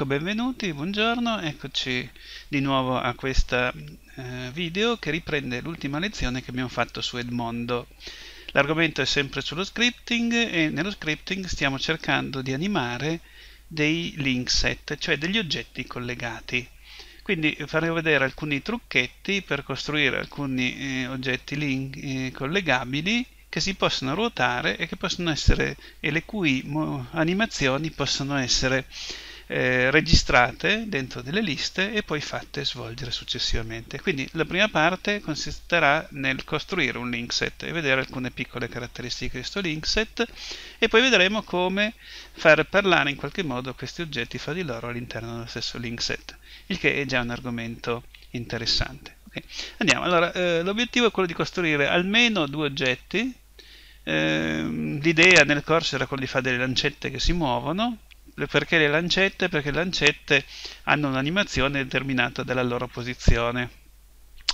Ecco, benvenuti, buongiorno, eccoci di nuovo a questo eh, video che riprende l'ultima lezione che abbiamo fatto su Edmondo. L'argomento è sempre sullo scripting e nello scripting stiamo cercando di animare dei link set, cioè degli oggetti collegati. Quindi faremo vedere alcuni trucchetti per costruire alcuni eh, oggetti link eh, collegabili che si possono ruotare e, essere, e le cui animazioni possono essere eh, registrate dentro delle liste e poi fatte svolgere successivamente. Quindi la prima parte consisterà nel costruire un link set e vedere alcune piccole caratteristiche di questo link set e poi vedremo come far parlare in qualche modo questi oggetti fra di loro all'interno dello stesso link set, il che è già un argomento interessante. Okay. Andiamo, allora eh, l'obiettivo è quello di costruire almeno due oggetti ehm, l'idea nel corso era quella di fare delle lancette che si muovono perché le lancette? Perché le lancette hanno un'animazione determinata dalla loro posizione,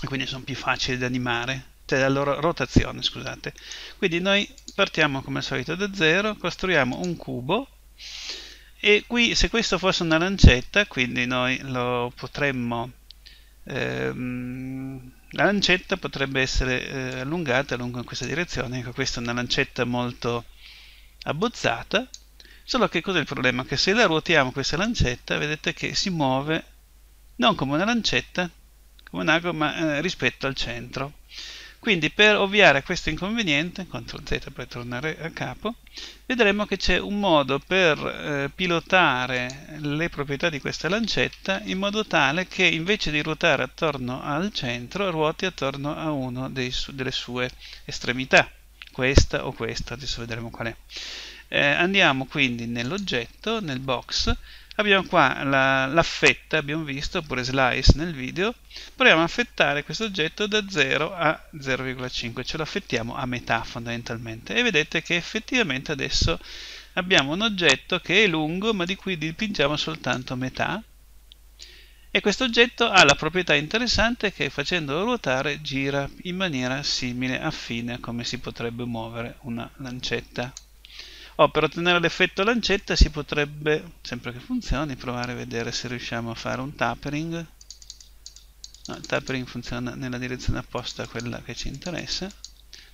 quindi sono più facili da animare, cioè dalla loro rotazione, scusate. Quindi noi partiamo come al solito da zero, costruiamo un cubo e qui se questo fosse una lancetta, quindi noi lo potremmo... Ehm, la lancetta potrebbe essere eh, allungata lungo in questa direzione, ecco questa è una lancetta molto abbozzata Solo che cos'è il problema? Che se la ruotiamo questa lancetta, vedete che si muove non come una lancetta, come un ago, ma eh, rispetto al centro. Quindi per ovviare a questo inconveniente, CTRL Z per tornare a capo, vedremo che c'è un modo per eh, pilotare le proprietà di questa lancetta in modo tale che invece di ruotare attorno al centro, ruoti attorno a una su delle sue estremità, questa o questa, adesso vedremo qual è eh, andiamo quindi nell'oggetto, nel box, abbiamo qua la, la abbiamo visto, oppure slice nel video, proviamo a affettare questo oggetto da 0 a 0,5, ce lo affettiamo a metà fondamentalmente e vedete che effettivamente adesso abbiamo un oggetto che è lungo ma di cui dipingiamo soltanto metà e questo oggetto ha la proprietà interessante che facendolo ruotare gira in maniera simile, affine a come si potrebbe muovere una lancetta. Oh, per ottenere l'effetto lancetta si potrebbe, sempre che funzioni, provare a vedere se riusciamo a fare un tapering. No, il tapering funziona nella direzione opposta a quella che ci interessa,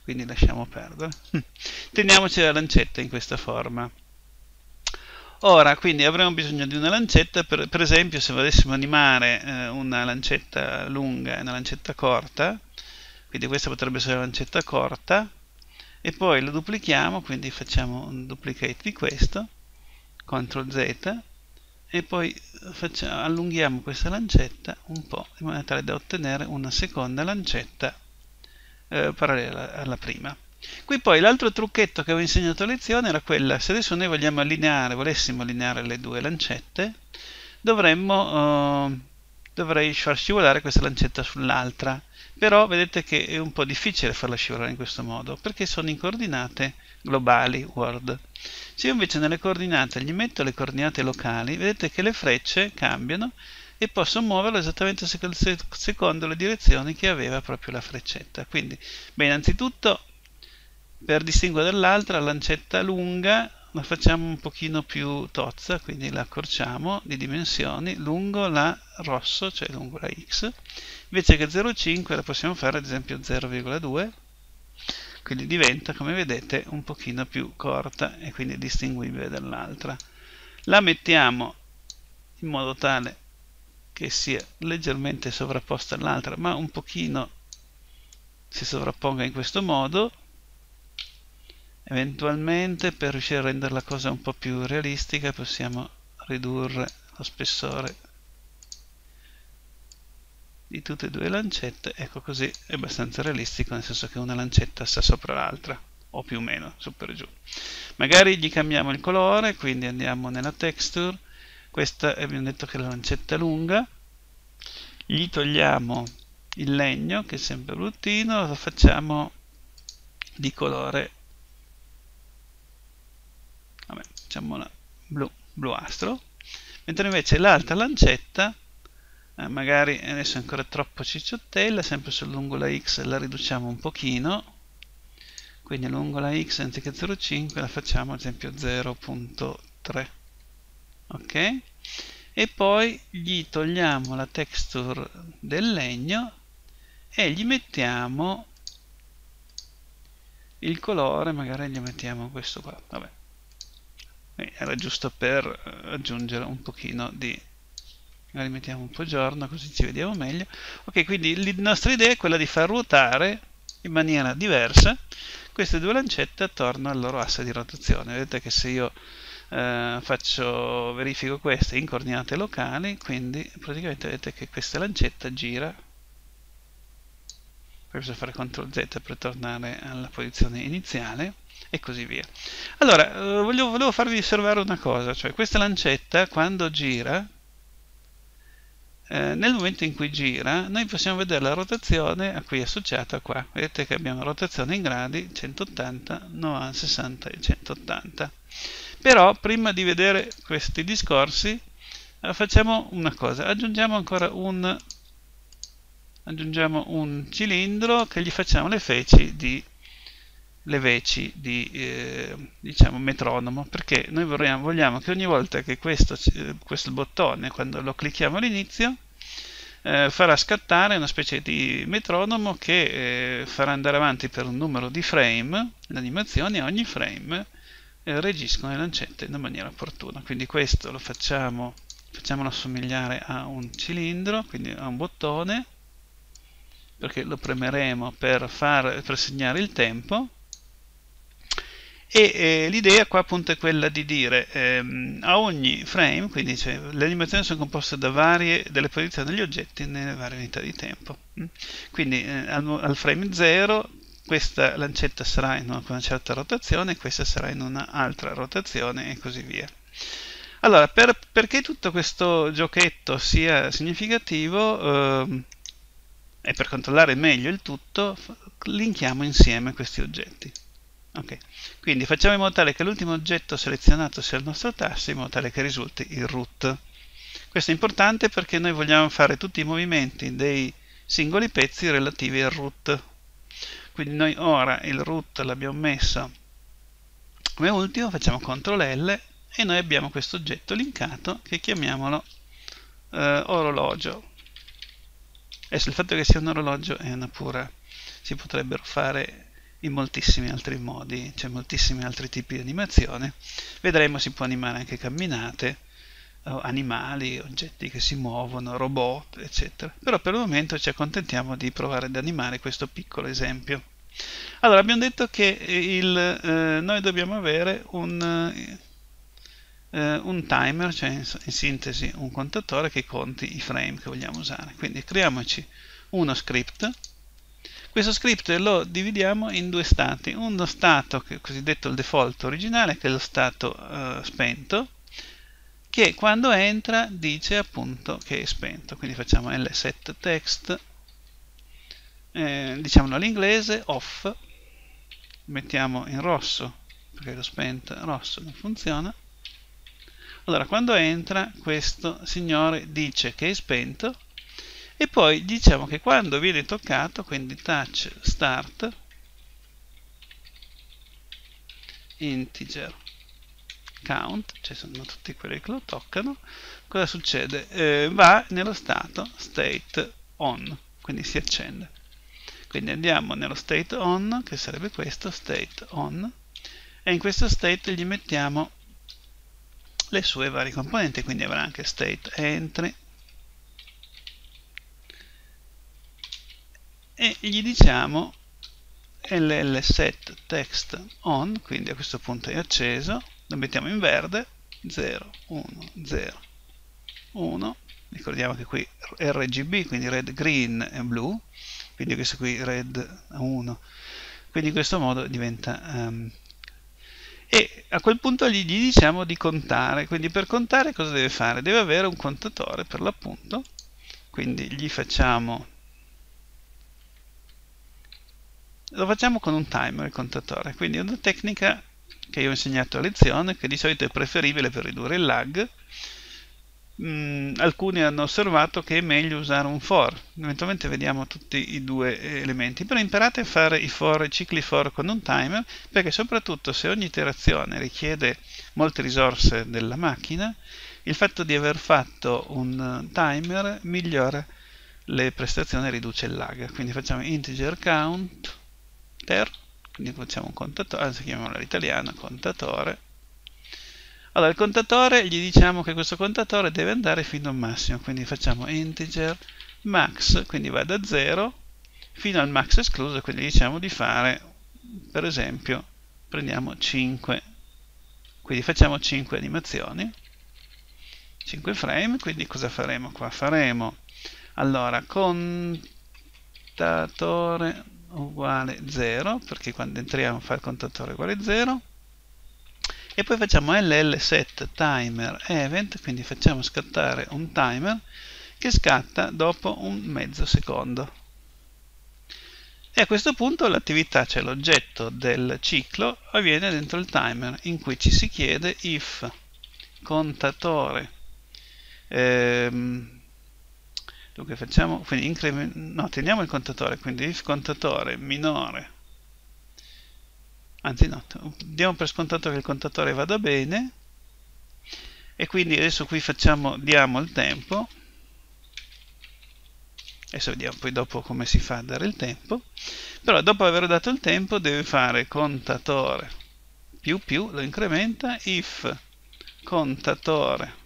quindi lasciamo perdere. Teniamoci la lancetta in questa forma. Ora, quindi avremo bisogno di una lancetta, per, per esempio se volessimo animare eh, una lancetta lunga e una lancetta corta, quindi questa potrebbe essere la lancetta corta, e poi lo duplichiamo quindi facciamo un duplicate di questo CTRL Z e poi facciamo, allunghiamo questa lancetta un po' in modo tale da ottenere una seconda lancetta eh, parallela alla prima qui poi l'altro trucchetto che avevo insegnato a lezione era quella se adesso noi vogliamo allineare volessimo allineare le due lancette dovremmo eh, dovrei far scivolare questa lancetta sull'altra però vedete che è un po' difficile farla scivolare in questo modo perché sono in coordinate globali world se io invece nelle coordinate gli metto le coordinate locali vedete che le frecce cambiano e posso muoverlo esattamente secondo le direzioni che aveva proprio la freccetta quindi beh innanzitutto per distinguere dall'altra lancetta lunga la facciamo un pochino più tozza, quindi la accorciamo di dimensioni lungo la rosso, cioè lungo la x, invece che 0,5 la possiamo fare ad esempio 0,2, quindi diventa, come vedete, un pochino più corta e quindi distinguibile dall'altra. La mettiamo in modo tale che sia leggermente sovrapposta all'altra, ma un pochino si sovrapponga in questo modo, eventualmente per riuscire a rendere la cosa un po' più realistica possiamo ridurre lo spessore di tutte e due le lancette ecco così è abbastanza realistico nel senso che una lancetta sta sopra l'altra o più o meno, su per giù magari gli cambiamo il colore quindi andiamo nella texture questa abbiamo detto che la lancetta è lunga gli togliamo il legno che è sempre bruttino lo facciamo di colore facciamola blu, bluastro, mentre invece l'altra lancetta, eh, magari adesso è ancora troppo cicciottella, sempre sul lungo la x la riduciamo un pochino, quindi lungo la x anziché 0,5 la facciamo ad esempio 0.3, ok? E poi gli togliamo la texture del legno e gli mettiamo il colore magari gli mettiamo questo qua vabbè era giusto per eh, aggiungere un pochino di magari mettiamo un po' giorno così ci vediamo meglio ok quindi la nostra idea è quella di far ruotare in maniera diversa queste due lancette attorno al loro asse di rotazione vedete che se io eh, faccio verifico queste in coordinate locali quindi praticamente vedete che questa lancetta gira poi bisogna fare CTRL Z per tornare alla posizione iniziale e così via. Allora, eh, voglio, volevo farvi osservare una cosa, cioè questa lancetta quando gira, eh, nel momento in cui gira, noi possiamo vedere la rotazione a cui è associata qua. Vedete che abbiamo rotazione in gradi 180, 90, 60 e 180. Però prima di vedere questi discorsi, eh, facciamo una cosa, aggiungiamo ancora un aggiungiamo un cilindro che gli facciamo le feci di le veci di eh, diciamo metronomo perché noi vorremmo, vogliamo che ogni volta che questo, questo bottone quando lo clicchiamo all'inizio eh, farà scattare una specie di metronomo che eh, farà andare avanti per un numero di frame l'animazione e ogni frame eh, reagiscono le lancette in maniera opportuna quindi questo lo facciamo facciamolo assomigliare a un cilindro quindi a un bottone perché lo premeremo per, far, per segnare il tempo e eh, l'idea qua appunto è quella di dire ehm, a ogni frame, quindi cioè, le animazioni sono composte da varie delle posizioni degli oggetti nelle varie unità di tempo mm. quindi eh, al, al, frame 0 questa lancetta sarà in una, una certa rotazione questa sarà in un'altra rotazione e così via allora per, perché tutto questo giochetto sia significativo ehm, e per controllare meglio il tutto linkiamo insieme questi oggetti Okay. Quindi facciamo in modo tale che l'ultimo oggetto selezionato sia il nostro tasto in modo tale che risulti il root. Questo è importante perché noi vogliamo fare tutti i movimenti dei singoli pezzi relativi al root. Quindi noi ora il root l'abbiamo messo come ultimo, facciamo CTRL L e noi abbiamo questo oggetto linkato che chiamiamolo eh, orologio. Adesso il fatto che sia un orologio è una pura, si potrebbero fare in moltissimi altri modi, c'è moltissimi altri tipi di animazione. Vedremo si può animare anche camminate, eh, animali, oggetti che si muovono, robot, eccetera. Però per il momento ci accontentiamo di provare ad animare questo piccolo esempio. Allora, abbiamo detto che eh, il, eh, noi dobbiamo avere un, eh, eh, un timer, cioè in, in sintesi un contatore che conti i frame che vogliamo usare. Quindi creiamoci uno script questo script lo dividiamo in due stati, uno stato che cosiddetto il default originale, che è lo stato eh, spento, che quando entra dice appunto che è spento, quindi facciamo lset text, eh, diciamolo all'inglese, off, mettiamo in rosso, perché lo spent rosso non funziona, allora, quando entra, questo signore dice che è spento e poi diciamo che quando viene toccato quindi touch start integer count cioè sono tutti quelli che lo toccano cosa succede? Eh, va nello stato state on quindi si accende quindi andiamo nello state on che sarebbe questo state on e in questo state gli mettiamo le sue varie componenti quindi avrà anche state entry e gli diciamo ll set text on, quindi a questo punto è acceso, lo mettiamo in verde, 0, 1, 0, 1, ricordiamo che qui RGB, quindi red, green e blu, quindi questo qui red 1, quindi in questo modo diventa... Um, e a quel punto gli, gli diciamo di contare, quindi per contare cosa deve fare? Deve avere un contatore per l'appunto, quindi gli facciamo lo facciamo con un timer il contatore, quindi è una tecnica che io ho insegnato a lezione che di solito è preferibile per ridurre il lag. Mm, alcuni hanno osservato che è meglio usare un for, eventualmente vediamo tutti i due eh, elementi, però imparate a fare i for, i cicli for con un timer perché soprattutto se ogni iterazione richiede molte risorse della macchina, il fatto di aver fatto un eh, timer migliora le prestazioni e riduce il lag. Quindi facciamo integer count ter, quindi facciamo un contatore, anzi ah, chiamiamola italiana, contatore. Allora, il contatore, gli diciamo che questo contatore deve andare fino al massimo, quindi facciamo integer max, quindi va da 0 fino al max escluso, quindi diciamo di fare, per esempio, prendiamo 5, quindi facciamo 5 animazioni, 5 frame, quindi cosa faremo qua? Faremo, allora, contatore uguale 0 perché quando entriamo fa il contatore uguale 0 e poi facciamo ll set timer event quindi facciamo scattare un timer che scatta dopo un mezzo secondo e a questo punto l'attività, cioè l'oggetto del ciclo, avviene dentro il timer in cui ci si chiede if contatore ehm, Dunque facciamo, quindi increment, no, teniamo il contatore, quindi if contatore minore, anzi no, diamo per scontato che il contatore vada bene, e quindi adesso qui facciamo, diamo il tempo, adesso vediamo poi dopo come si fa a dare il tempo, però dopo aver dato il tempo deve fare contatore più più, lo incrementa, if contatore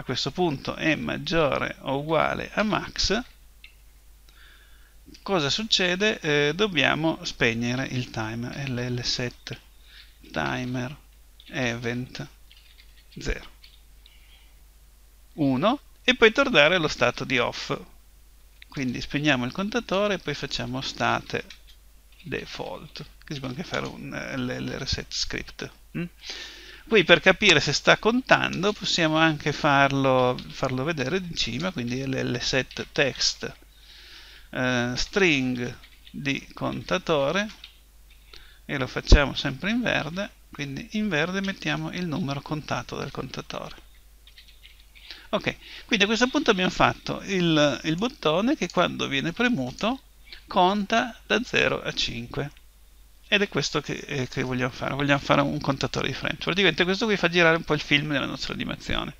a questo punto è maggiore o uguale a max, cosa succede? Eh, dobbiamo spegnere il timer ll timer event 0 1 e poi tornare allo stato di off quindi spegniamo il contatore e poi facciamo state default che si può anche fare un eh, llr script mm? Qui per capire se sta contando possiamo anche farlo, farlo vedere in cima, quindi ll text eh, string di contatore e lo facciamo sempre in verde, quindi in verde mettiamo il numero contato del contatore. Ok, quindi a questo punto abbiamo fatto il, il bottone che quando viene premuto conta da 0 a 5 ed è questo che, eh, che, vogliamo fare, vogliamo fare un contatore di frame. Praticamente questo qui fa girare un po' il film della nostra animazione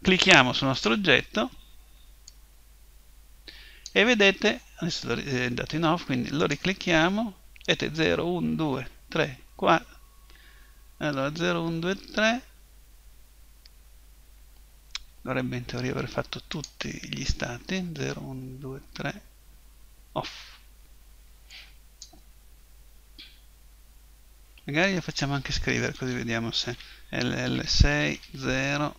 Clicchiamo sul nostro oggetto e vedete, adesso è andato eh, in off, quindi lo riclicchiamo, vedete 0, 1, 2, 3, 4, allora 0, 1, 2, 3, dovrebbe in teoria aver fatto tutti gli stati, 0, 1, 2, 3, off magari le facciamo anche scrivere così vediamo se ll60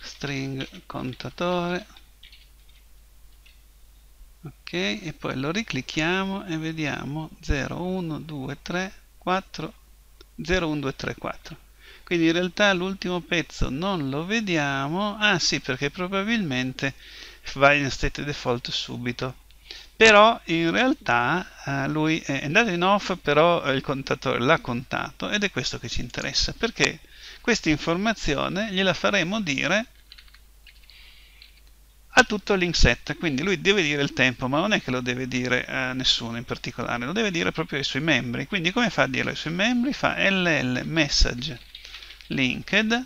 string contatore ok e poi lo riclicchiamo e vediamo 01234 01234 quindi in realtà l'ultimo pezzo non lo vediamo ah sì perché probabilmente va in state default subito però in realtà eh, lui è andato in off però il contatore l'ha contato ed è questo che ci interessa perché questa informazione gliela faremo dire a tutto link set quindi lui deve dire il tempo ma non è che lo deve dire a nessuno in particolare lo deve dire proprio ai suoi membri quindi come fa a dirlo ai suoi membri? fa ll message linked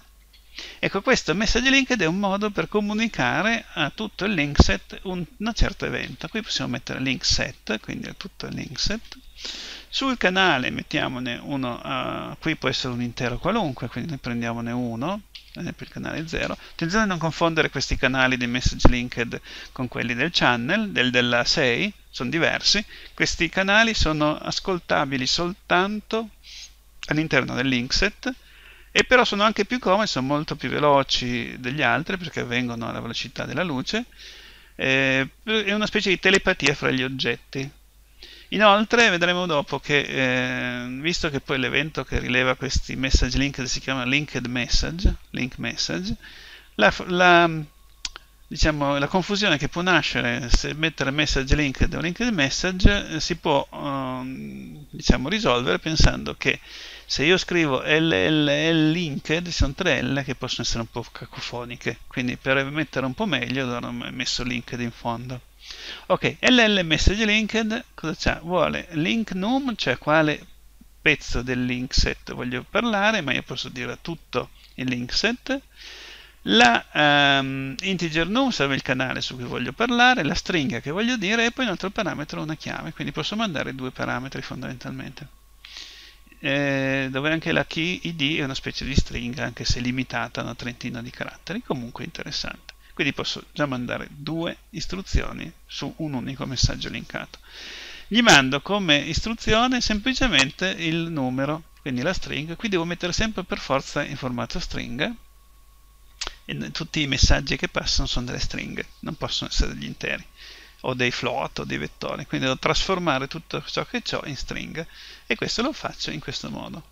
Ecco, questo message linked è un modo per comunicare a tutto il link set un, una certa evento. Qui possiamo mettere link set, quindi a tutto il link set. Sul canale mettiamone uno, uh, qui può essere un intero qualunque, quindi ne prendiamone uno, per il canale 0. Attenzione a non confondere questi canali di message linked con quelli del channel, del della 6, sono diversi. Questi canali sono ascoltabili soltanto all'interno del link set e però sono anche più comodi, sono molto più veloci degli altri perché avvengono alla velocità della luce, eh, è una specie di telepatia fra gli oggetti. Inoltre vedremo dopo che, eh, visto che poi l'evento che rileva questi message linked si chiama linked message, link message, la, la, diciamo, la confusione che può nascere se mettere message linked o linked message eh, si può eh, diciamo, risolvere pensando che se io scrivo LLL linked, ci sono tre L che possono essere un po' cacofoniche, quindi per mettere un po' meglio allora ho messo linked in fondo. Ok, LL message linked, cosa c'è? Vuole link num, cioè quale pezzo del link set voglio parlare, ma io posso dire tutto il link set. La um, integer num serve il canale su cui voglio parlare, la stringa che voglio dire e poi un altro parametro, una chiave, quindi posso mandare due parametri fondamentalmente. Eh, dove anche la key id è una specie di stringa, anche se limitata a una trentina di caratteri, comunque interessante. Quindi posso già mandare due istruzioni su un unico messaggio linkato. Gli mando come istruzione semplicemente il numero, quindi la stringa, qui devo mettere sempre per forza in formato stringa, e tutti i messaggi che passano sono delle stringhe, non possono essere degli interi o dei float o dei vettori quindi devo trasformare tutto ciò che ho in string e questo lo faccio in questo modo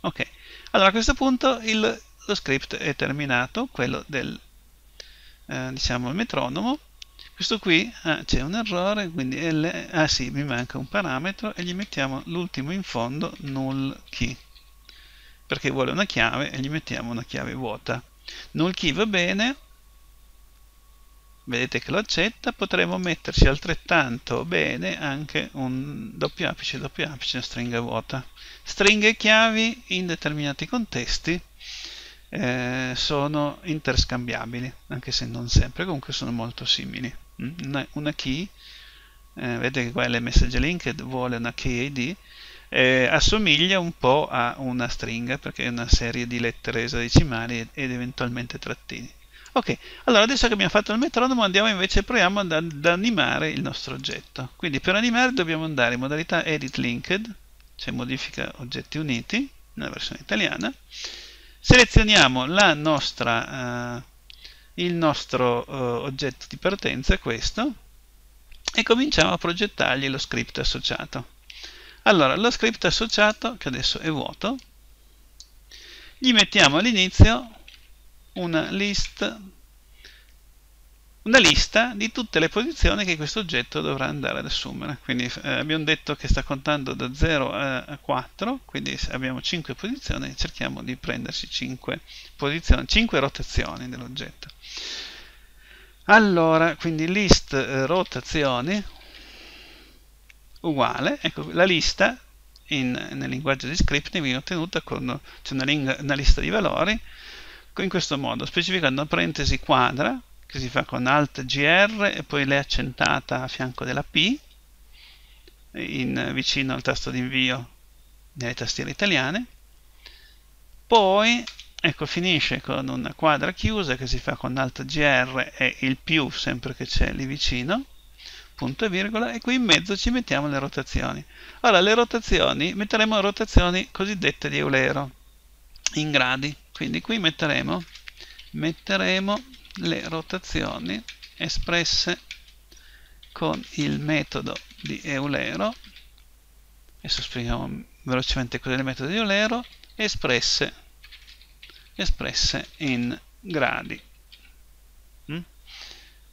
ok allora a questo punto il, lo script è terminato quello del eh, diciamo metronomo questo qui ah, c'è un errore quindi L, ah sì mi manca un parametro e gli mettiamo l'ultimo in fondo null key perché vuole una chiave e gli mettiamo una chiave vuota null key va bene vedete che lo accetta, potremmo metterci altrettanto bene anche un doppio apice, doppio apice, una stringa vuota. Stringhe chiavi in determinati contesti eh, sono interscambiabili, anche se non sempre, comunque sono molto simili. Mm? Una, una key, eh, vedete che qua è message link, vuole una key ID, eh, assomiglia un po' a una stringa perché è una serie di lettere esadecimali ed eventualmente trattini. Ok, allora adesso che abbiamo fatto il metronomo andiamo invece, proviamo ad, ad animare il nostro oggetto. Quindi per animare dobbiamo andare in modalità Edit Linked, cioè modifica oggetti uniti, nella versione italiana. Selezioniamo nostra, eh, il nostro eh, oggetto di partenza, questo, e cominciamo a progettargli lo script associato. Allora, lo script associato, che adesso è vuoto, gli mettiamo all'inizio una list una lista di tutte le posizioni che questo oggetto dovrà andare ad assumere. Quindi eh, abbiamo detto che sta contando da 0 a 4, quindi abbiamo 5 posizioni, cerchiamo di prenderci 5 posizioni, 5 rotazioni dell'oggetto. Allora, quindi list eh, rotazioni uguale, ecco la lista in, nel linguaggio di scripting viene ottenuta con c'è una, una lista di valori in questo modo, specificando parentesi quadra che si fa con Alt GR e poi l'è accentata a fianco della P in, vicino al tasto d'invio nelle tastiere italiane poi ecco finisce con una quadra chiusa che si fa con Alt GR e il più sempre che c'è lì vicino punto e virgola e qui in mezzo ci mettiamo le rotazioni ora le rotazioni metteremo rotazioni cosiddette di Eulero in gradi quindi qui metteremo, metteremo le rotazioni espresse con il metodo di Eulero adesso spieghiamo velocemente cos'è il metodo di Eulero espresse, espresse in gradi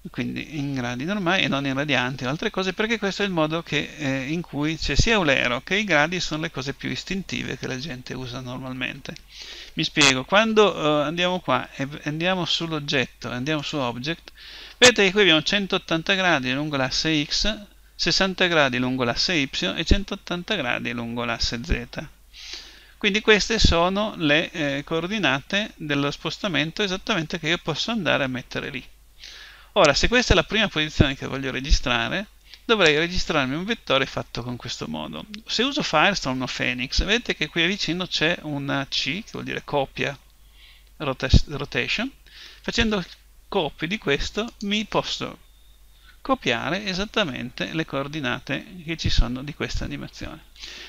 quindi in gradi normali e non in radianti o altre cose, perché questo è il modo che, eh, in cui c'è sia Eulero che i gradi sono le cose più istintive che la gente usa normalmente. Mi spiego, quando eh, andiamo qua e andiamo sull'oggetto, andiamo su Object, vedete che qui abbiamo 180 gradi lungo l'asse X, 60 gradi lungo l'asse Y e 180 gradi lungo l'asse Z. Quindi queste sono le eh, coordinate dello spostamento esattamente che io posso andare a mettere lì. Ora, se questa è la prima posizione che voglio registrare, dovrei registrarmi un vettore fatto con questo modo. Se uso Firestorm o Phoenix, vedete che qui vicino c'è una C, che vuol dire copia rotation. Facendo copy di questo mi posso copiare esattamente le coordinate che ci sono di questa animazione.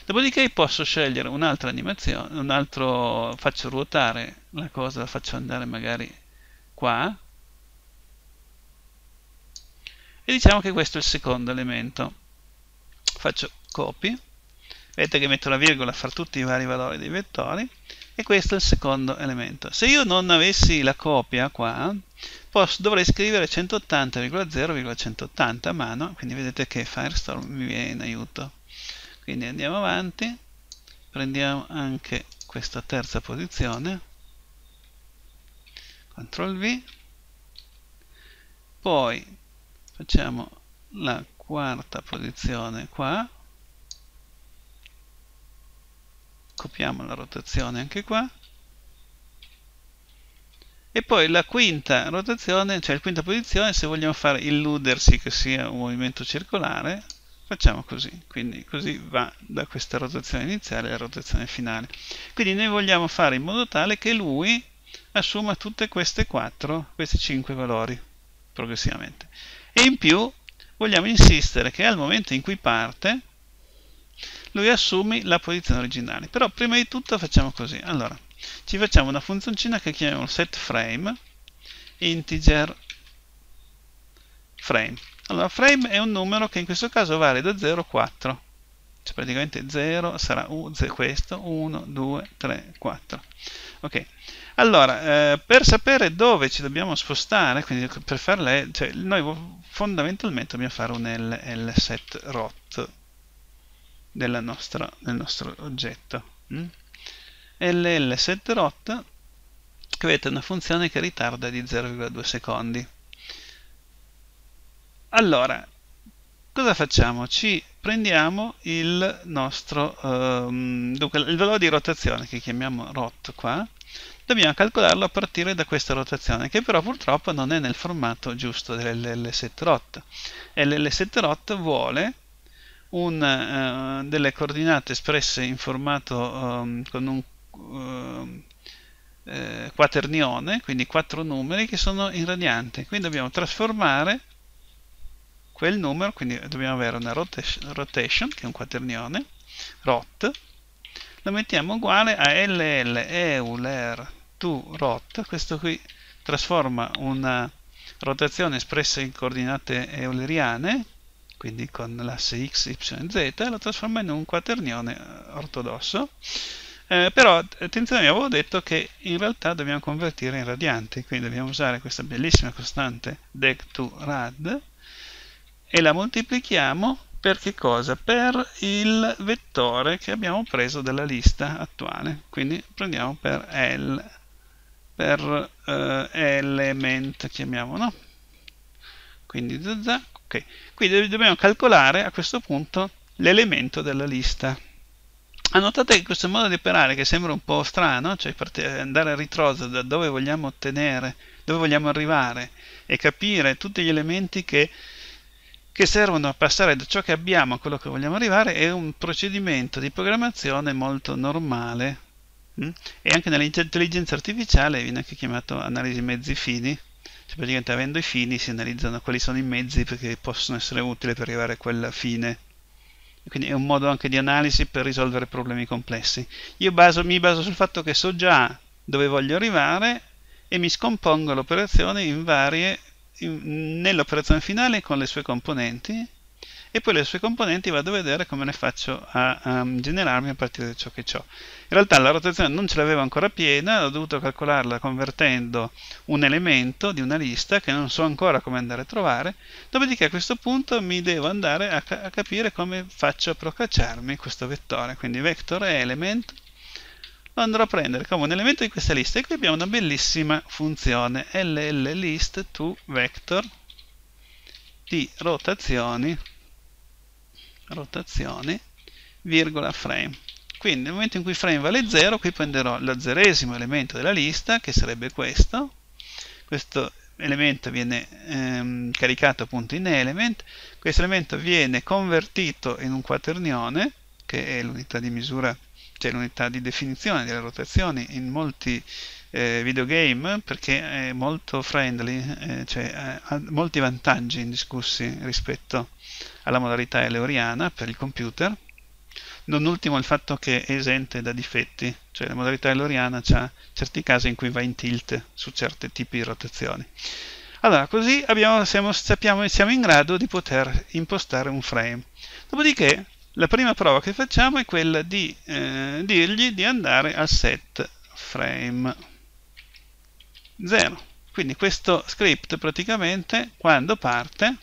Dopodiché posso scegliere un'altra animazione, un altro, faccio ruotare la cosa, la faccio andare magari qua, e diciamo che questo è il secondo elemento faccio copy vedete che metto la virgola fra tutti i vari valori dei vettori e questo è il secondo elemento se io non avessi la copia qua posso, dovrei scrivere 180,0,180 a mano quindi vedete che Firestorm mi viene in aiuto quindi andiamo avanti prendiamo anche questa terza posizione CTRL V poi facciamo la quarta posizione qua copiamo la rotazione anche qua e poi la quinta rotazione cioè la quinta posizione se vogliamo fare illudersi che sia un movimento circolare facciamo così quindi così va da questa rotazione iniziale alla rotazione finale quindi noi vogliamo fare in modo tale che lui assuma tutte queste 4 questi 5 valori progressivamente e in più vogliamo insistere che al momento in cui parte lui assumi la posizione originale. Però prima di tutto facciamo così. Allora, ci facciamo una funzioncina che chiamiamo setFrame integer frame. Allora, frame è un numero che in questo caso vale da 0 a 4. Cioè praticamente 0 sarà questo, 1, 2, 3, 4. Ok, allora, eh, per sapere dove ci dobbiamo spostare, quindi per fare le, cioè, noi fondamentalmente dobbiamo fare un LL set rot della nostra, del nostro oggetto. Mm? LL set che è una funzione che ritarda di 0,2 secondi. Allora, cosa facciamo? Ci prendiamo il nostro, ehm, dunque, il valore di rotazione che chiamiamo rot qua, dobbiamo calcolarlo a partire da questa rotazione che però purtroppo non è nel formato giusto dell'L7ROT e l'L7ROT vuole un, uh, delle coordinate espresse in formato um, con un uh, eh, quaternione, quindi quattro numeri che sono in radiante. Quindi dobbiamo trasformare quel numero, quindi dobbiamo avere una rotation, rotation che è un quaternione, rot, lo mettiamo uguale a LL Euler 2 questo qui trasforma una rotazione espressa in coordinate euleriane, quindi con l'asse x, y e z, lo trasforma in un quaternione eh, ortodosso. Eh, però attenzione, avevo detto che in realtà dobbiamo convertire in radianti, quindi dobbiamo usare questa bellissima costante dec2rad e la moltiplichiamo per che cosa? Per il vettore che abbiamo preso dalla lista attuale, quindi prendiamo per L per eh, element chiamiamolo no? quindi zz, ok quindi dobbiamo calcolare a questo punto l'elemento della lista Annotate che questo modo di operare che sembra un po' strano, cioè andare a ritroso da dove vogliamo ottenere, dove vogliamo arrivare e capire tutti gli elementi che, che, servono a passare da ciò che abbiamo a quello che vogliamo arrivare è un procedimento di programmazione molto normale Mm? E anche nell'intelligenza artificiale viene anche chiamato analisi mezzi fini, cioè praticamente avendo i fini si analizzano quali sono i mezzi che possono essere utili per arrivare a quella fine. Quindi è un modo anche di analisi per risolvere problemi complessi. Io baso, mi baso sul fatto che so già dove voglio arrivare e mi scompongo l'operazione in varie, nell'operazione finale con le sue componenti e poi le sue componenti vado a vedere come le faccio a, a ehm, generarmi a partire da ciò che ho. In realtà la rotazione non ce l'avevo ancora piena, ho dovuto calcolarla convertendo un elemento di una lista che non so ancora come andare a trovare, dopodiché a questo punto mi devo andare a, ca a capire come faccio a procacciarmi questo vettore, quindi vector element lo andrò a prendere come un elemento di questa lista e qui abbiamo una bellissima funzione ll list to vector di rotazioni rotazione, virgola frame. Quindi nel momento in cui frame vale 0, qui prenderò lo zeresimo elemento della lista, che sarebbe questo. Questo elemento viene ehm, caricato appunto in element, questo elemento viene convertito in un quaternione, che è l'unità di misura, cioè l'unità di definizione delle rotazioni in molti eh, videogame perché è molto friendly, eh, cioè eh, ha molti vantaggi indiscussi rispetto alla modalità eleuriana per il computer, non ultimo il fatto che è esente da difetti, cioè la modalità eloriana ha certi casi in cui va in tilt su certi tipi di rotazioni. Allora, così abbiamo, siamo, sappiamo siamo in grado di poter impostare un frame. Dopodiché, la prima prova che facciamo è quella di eh, dirgli di andare al set frame. 0. Quindi questo script praticamente quando parte,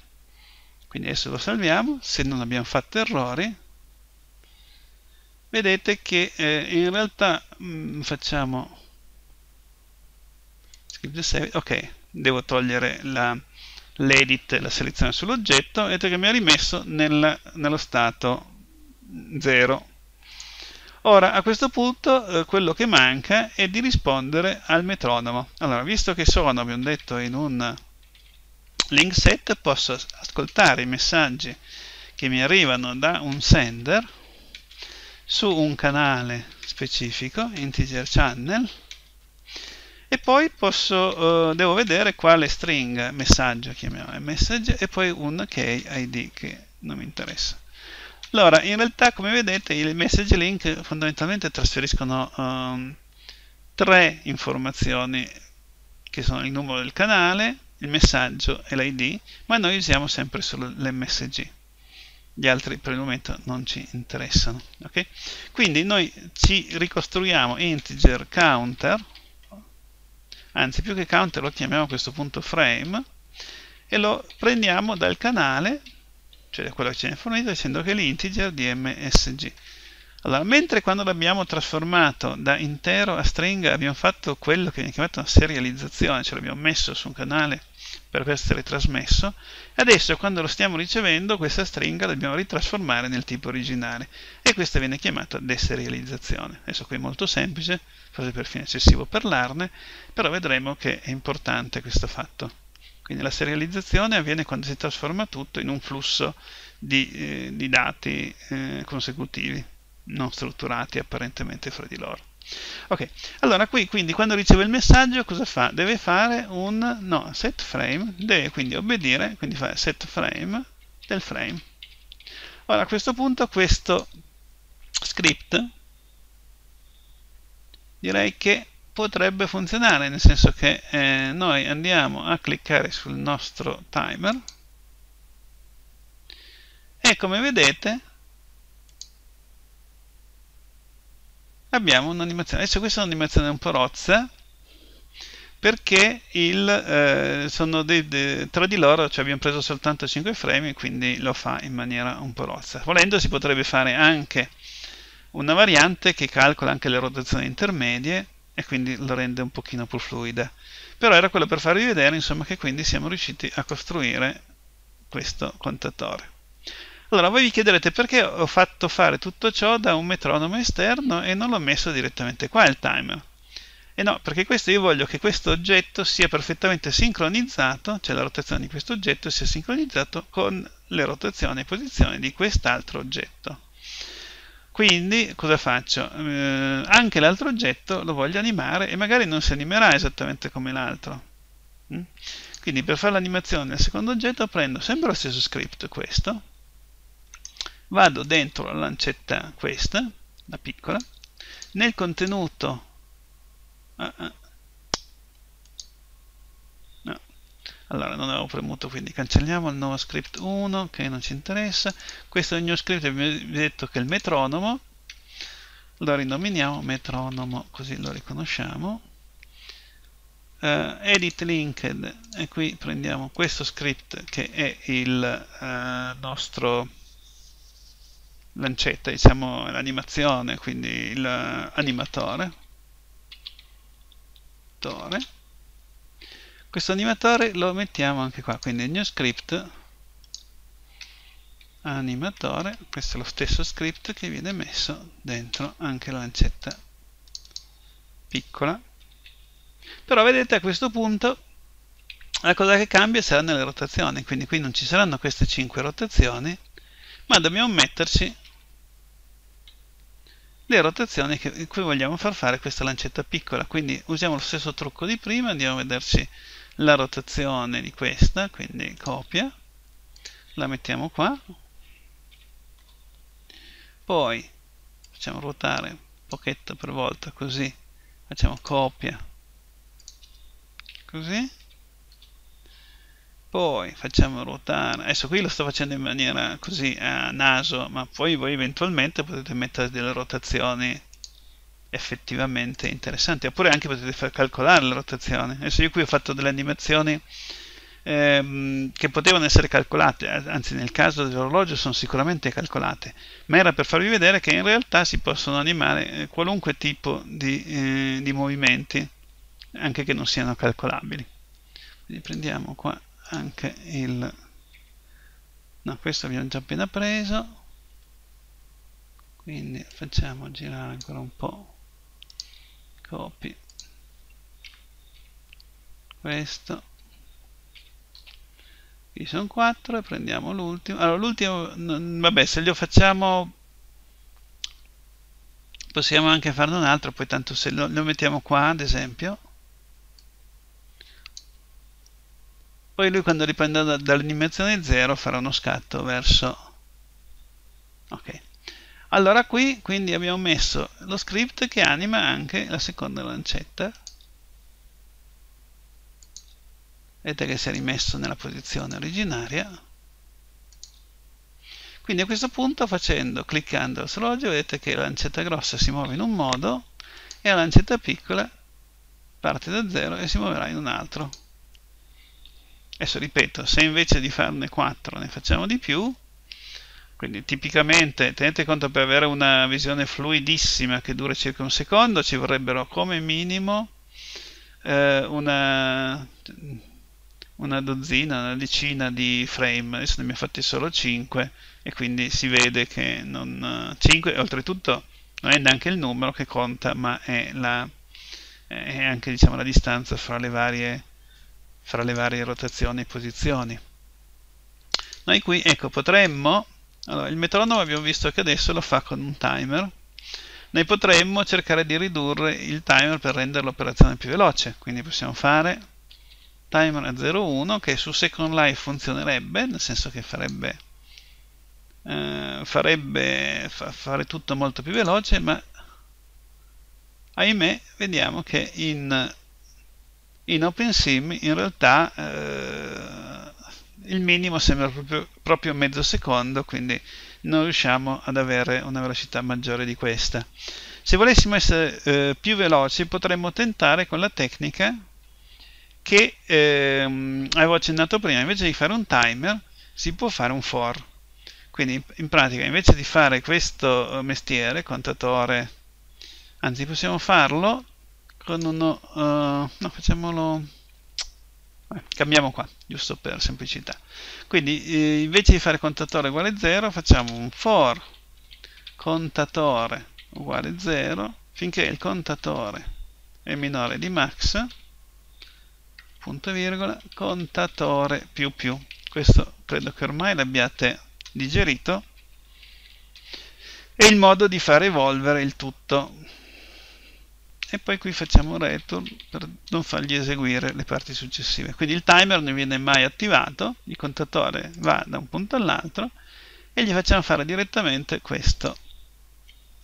quindi adesso lo salviamo, se non abbiamo fatto errori, vedete che eh, in realtà mh, mm, facciamo script save, ok, devo togliere l'edit, la, la selezione sull'oggetto, vedete che mi ha rimesso nel, nello stato 0. Ora, a questo punto eh, quello che manca è di rispondere al metronomo. Allora, visto che sono, abbiamo detto, in un link set, posso ascoltare i messaggi che mi arrivano da un sender su un canale specifico, integer channel, e poi posso, eh, devo vedere quale string messaggio chiamiamo message e poi un key id che non mi interessa. Allora, in realtà come vedete il message link fondamentalmente trasferiscono um, tre informazioni che sono il numero del canale, il messaggio e l'ID, ma noi usiamo sempre solo l'MSG. Gli altri per il momento non ci interessano. Okay? Quindi noi ci ricostruiamo integer counter, anzi più che counter lo chiamiamo a questo punto frame, e lo prendiamo dal canale cioè quello che ce ne fornito, dicendo che l'integer di msg. Allora, mentre quando l'abbiamo trasformato da intero a stringa abbiamo fatto quello che viene chiamato una serializzazione, cioè l'abbiamo messo su un canale per essere trasmesso, adesso quando lo stiamo ricevendo questa stringa la dobbiamo ritrasformare nel tipo originale e questa viene chiamata deserializzazione. Adesso qui è molto semplice, forse per fine eccessivo parlarne, però vedremo che è importante questo fatto. Quindi la serializzazione avviene quando si trasforma tutto in un flusso di, eh, di dati eh, consecutivi, non strutturati apparentemente fra di loro. Ok, allora qui quindi quando riceve il messaggio cosa fa? Deve fare un no, set frame, deve quindi obbedire, quindi fa set frame del frame. Ora a questo punto questo script direi che potrebbe funzionare, nel senso che eh, noi andiamo a cliccare sul nostro timer e come vedete abbiamo un'animazione. Adesso questa è un'animazione un po' rozza perché il, eh, de, de, tra di loro cioè abbiamo preso soltanto 5 frame quindi lo fa in maniera un po' rozza. Volendo si potrebbe fare anche una variante che calcola anche le rotazioni intermedie e quindi lo rende un pochino più fluida però era quello per farvi vedere insomma che quindi siamo riusciti a costruire questo contatore allora voi vi chiederete perché ho fatto fare tutto ciò da un metronomo esterno e non l'ho messo direttamente qua il timer e no, perché questo io voglio che questo oggetto sia perfettamente sincronizzato, cioè la rotazione di questo oggetto sia sincronizzato con le rotazioni e posizioni di quest'altro oggetto quindi cosa faccio? Eh, anche l'altro oggetto lo voglio animare e magari non si animerà esattamente come l'altro mm? quindi per fare l'animazione del secondo oggetto prendo sempre lo stesso script questo vado dentro la lancetta questa la piccola nel contenuto ah, ah, allora non avevo premuto quindi cancelliamo il nuovo script 1 che non ci interessa questo è il mio script vi ho detto che è il metronomo lo rinominiamo metronomo così lo riconosciamo uh, edit linked e qui prendiamo questo script che è il uh, nostro lancetta diciamo l'animazione quindi l'animatore questo animatore lo mettiamo anche qua quindi new script animatore questo è lo stesso script che viene messo dentro anche la lancetta piccola però vedete a questo punto la cosa che cambia saranno le rotazioni quindi qui non ci saranno queste 5 rotazioni ma dobbiamo metterci le rotazioni che, cui vogliamo far fare questa lancetta piccola quindi usiamo lo stesso trucco di prima andiamo a vederci la rotazione di questa, quindi copia, la mettiamo qua, poi facciamo ruotare un pochetto per volta così, facciamo copia, così, poi facciamo ruotare, adesso qui lo sto facendo in maniera così a naso, ma poi voi eventualmente potete mettere delle rotazioni effettivamente interessanti. Oppure anche potete far calcolare la rotazione. Adesso io qui ho fatto delle animazioni ehm, che potevano essere calcolate, eh, anzi nel caso dell'orologio sono sicuramente calcolate, ma era per farvi vedere che in realtà si possono animare eh, qualunque tipo di, eh, di movimenti, anche che non siano calcolabili. Quindi prendiamo qua anche il... No, questo abbiamo già appena preso, quindi facciamo girare ancora un po' copy questo qui sono 4 e prendiamo l'ultimo allora l'ultimo vabbè se lo facciamo possiamo anche farne un altro poi tanto se lo, lo mettiamo qua ad esempio poi lui quando riprenderà dall'animazione 0 farà uno scatto verso ok allora qui quindi abbiamo messo lo script che anima anche la seconda lancetta vedete che si è rimesso nella posizione originaria quindi a questo punto facendo, cliccando l'orologio vedete che la lancetta grossa si muove in un modo e la lancetta piccola parte da zero e si muoverà in un altro adesso ripeto se invece di farne 4 ne facciamo di più quindi tipicamente, tenete conto per avere una visione fluidissima che dura circa un secondo, ci vorrebbero come minimo eh, una, una, dozzina, una decina di frame, adesso ne abbiamo fatti solo 5 e quindi si vede che non, 5 eh, oltretutto non è neanche il numero che conta ma è, la, è anche diciamo, la distanza fra le varie, fra le varie rotazioni e posizioni. Noi qui ecco, potremmo allora, il metronomo abbiamo visto che adesso lo fa con un timer. Noi potremmo cercare di ridurre il timer per rendere l'operazione più veloce, quindi possiamo fare timer a 01 che su Second Life funzionerebbe, nel senso che farebbe, eh, farebbe fa, fare tutto molto più veloce, ma ahimè vediamo che in, in OpenSim in realtà eh, il minimo sembra proprio, proprio mezzo secondo, quindi non riusciamo ad avere una velocità maggiore di questa. Se volessimo essere eh, più veloci potremmo tentare con la tecnica che ehm, avevo accennato prima, invece di fare un timer si può fare un for. Quindi in pratica invece di fare questo eh, mestiere, contatore, anzi possiamo farlo con uno... Uh, no, facciamolo cambiamo qua, giusto per semplicità. Quindi eh, invece di fare contatore uguale 0 facciamo un for contatore uguale 0 finché il contatore è minore di max punto virgola contatore più più questo credo che ormai l'abbiate digerito è il modo di far evolvere il tutto e poi qui facciamo un return per non fargli eseguire le parti successive. Quindi il timer non viene mai attivato, il contatore va da un punto all'altro e gli facciamo fare direttamente questo,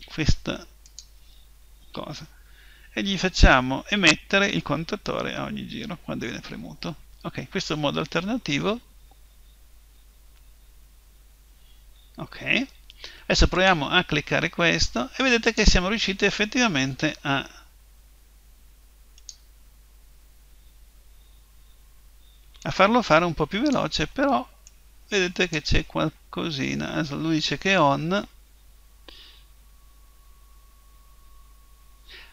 questa cosa. E gli facciamo emettere il contatore a ogni giro quando viene premuto. Ok, questo è un modo alternativo. Ok, adesso proviamo a cliccare questo e vedete che siamo riusciti effettivamente a a farlo fare un po' più veloce, però vedete che c'è qualcosina. Lui dice che è on.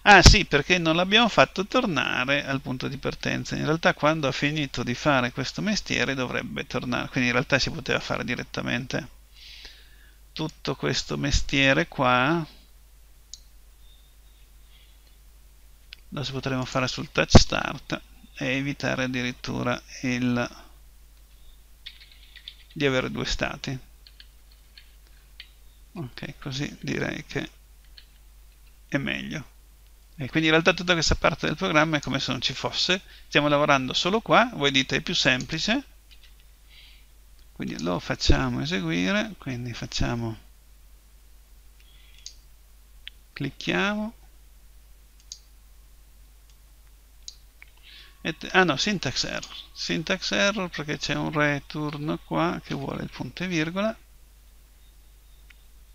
Ah sì, perché non l'abbiamo fatto tornare al punto di partenza. In realtà quando ha finito di fare questo mestiere dovrebbe tornare. Quindi in realtà si poteva fare direttamente tutto questo mestiere qua. Lo si potremmo fare sul touch start e evitare addirittura il, di avere due stati ok così direi che è meglio e quindi in realtà tutta questa parte del programma è come se non ci fosse stiamo lavorando solo qua voi dite è più semplice quindi lo facciamo eseguire quindi facciamo clicchiamo ah no, syntax error. Syntax error perché c'è un return qua che vuole il punto e virgola.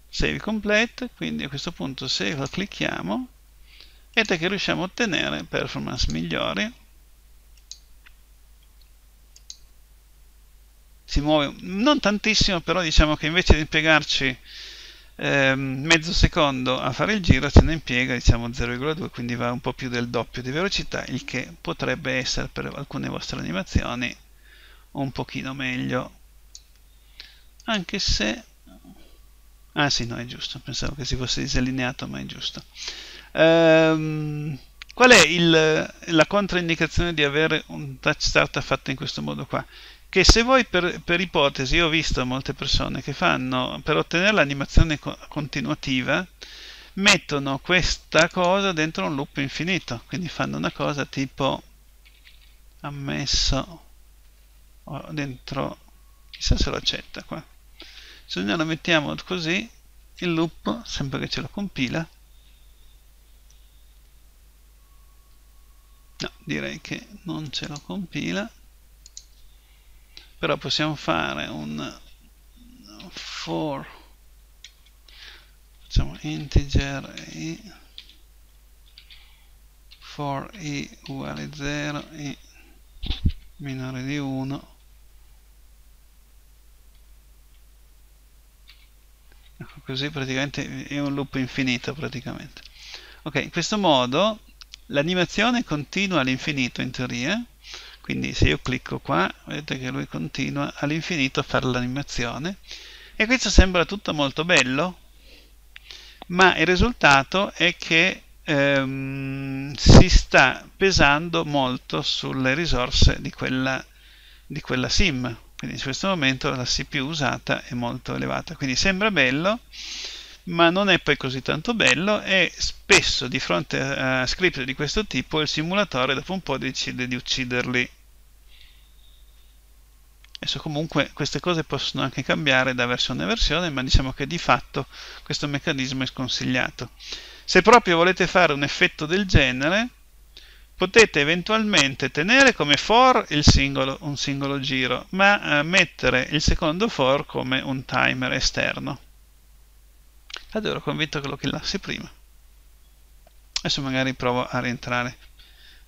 Save complete, quindi a questo punto se lo clicchiamo ed è che riusciamo a ottenere performance migliori. Si muove non tantissimo, però diciamo che invece di impiegarci eh, mezzo secondo a fare il giro ce ne impiega diciamo 0,2 quindi va un po' più del doppio di velocità il che potrebbe essere per alcune vostre animazioni un pochino meglio anche se ah sì no è giusto pensavo che si fosse disallineato ma è giusto ehm, qual è il, la controindicazione di avere un touch start fatto in questo modo qua che se voi per, per ipotesi, io ho visto molte persone che fanno, per ottenere l'animazione co continuativa, mettono questa cosa dentro un loop infinito, quindi fanno una cosa tipo ammesso dentro, chissà se lo accetta qua, se noi lo mettiamo così, il loop, sempre che ce lo compila, no, direi che non ce lo compila, però possiamo fare un for facciamo integer i for i uguale 0 e minore di 1 ecco così praticamente è un loop infinito praticamente ok in questo modo l'animazione continua all'infinito in teoria quindi se io clicco qua vedete che lui continua all'infinito a fare l'animazione e questo sembra tutto molto bello ma il risultato è che ehm, si sta pesando molto sulle risorse di quella, di quella sim quindi in questo momento la CPU usata è molto elevata quindi sembra bello ma non è poi così tanto bello e spesso di fronte a script di questo tipo il simulatore dopo un po' decide di ucciderli. Adesso comunque queste cose possono anche cambiare da versione a versione, ma diciamo che di fatto questo meccanismo è sconsigliato. Se proprio volete fare un effetto del genere, potete eventualmente tenere come for singolo, un singolo giro, ma eh, mettere il secondo for come un timer esterno. Allora ero convinto che lo killassi prima. Adesso magari provo a rientrare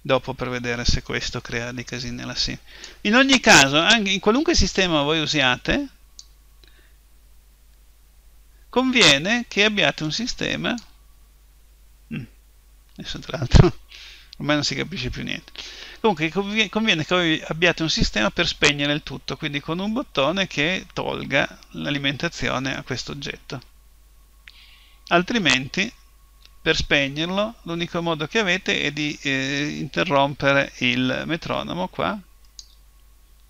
dopo per vedere se questo crea dei casini nella sim. In ogni caso, anche in qualunque sistema voi usiate, conviene che abbiate un sistema... Mm, adesso tra l'altro ormai non si capisce più niente. Comunque conviene che voi abbiate un sistema per spegnere il tutto, quindi con un bottone che tolga l'alimentazione a questo oggetto altrimenti per spegnerlo l'unico modo che avete è di eh, interrompere il metronomo qua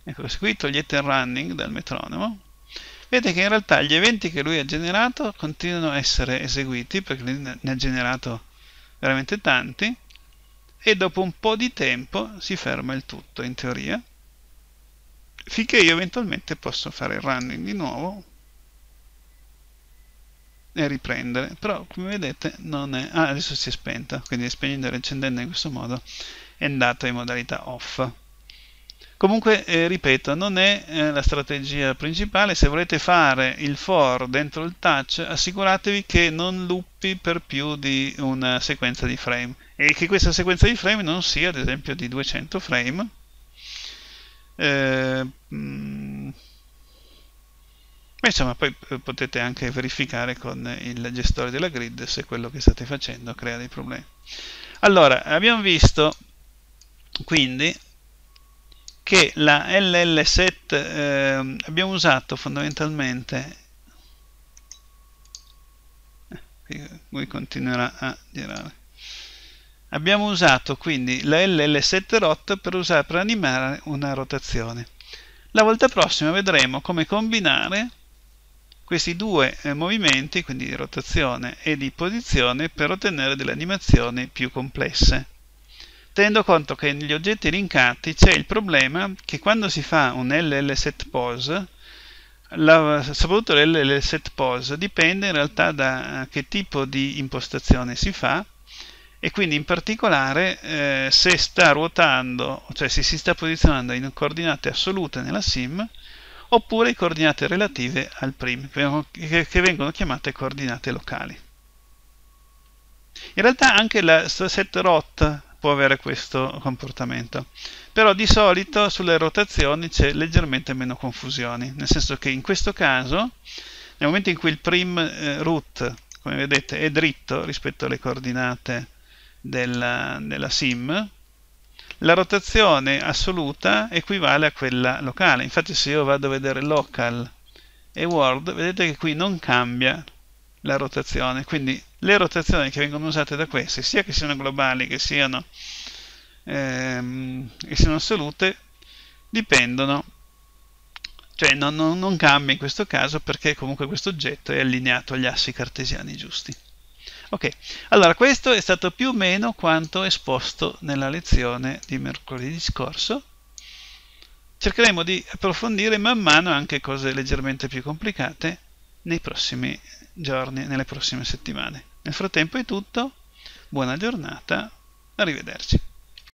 ecco se qui togliete il running dal metronomo vedete che in realtà gli eventi che lui ha generato continuano a essere eseguiti perché ne ha generato veramente tanti e dopo un po' di tempo si ferma il tutto in teoria finché io eventualmente posso fare il running di nuovo e riprendere però come vedete non è ah, adesso si è spenta quindi spegnendo e riaccendendo in questo modo è andata in modalità off comunque eh, ripeto non è eh, la strategia principale se volete fare il for dentro il touch assicuratevi che non luppi per più di una sequenza di frame e che questa sequenza di frame non sia ad esempio di 200 frame eh, mh, mm, ma insomma, poi eh, potete anche verificare con il gestore della grid se quello che state facendo crea dei problemi. Allora, abbiamo visto quindi che la LLSet eh, abbiamo usato fondamentalmente eh, lui continuerà a girare abbiamo usato quindi la LL7 rot per, per animare una rotazione la volta prossima vedremo come combinare questi due eh, movimenti, quindi di rotazione e di posizione, per ottenere delle animazioni più complesse. Tenendo conto che negli oggetti linkati c'è il problema che quando si fa un LL set soprattutto l'LL set dipende in realtà da eh, che tipo di impostazione si fa e quindi in particolare eh, se sta ruotando, cioè se si sta posizionando in coordinate assolute nella sim, oppure coordinate relative al prim, che vengono chiamate coordinate locali. In realtà anche la set rot può avere questo comportamento, però di solito sulle rotazioni c'è leggermente meno confusione, nel senso che in questo caso, nel momento in cui il prim eh, root, come vedete, è dritto rispetto alle coordinate della, della sim, la rotazione assoluta equivale a quella locale infatti se io vado a vedere local e world vedete che qui non cambia la rotazione quindi le rotazioni che vengono usate da queste sia che siano globali che siano, ehm, che siano assolute dipendono cioè non, non, non cambia in questo caso perché comunque questo oggetto è allineato agli assi cartesiani giusti Ok, allora questo è stato più o meno quanto esposto nella lezione di mercoledì scorso. Cercheremo di approfondire man mano anche cose leggermente più complicate nei prossimi giorni, nelle prossime settimane. Nel frattempo è tutto, buona giornata, arrivederci.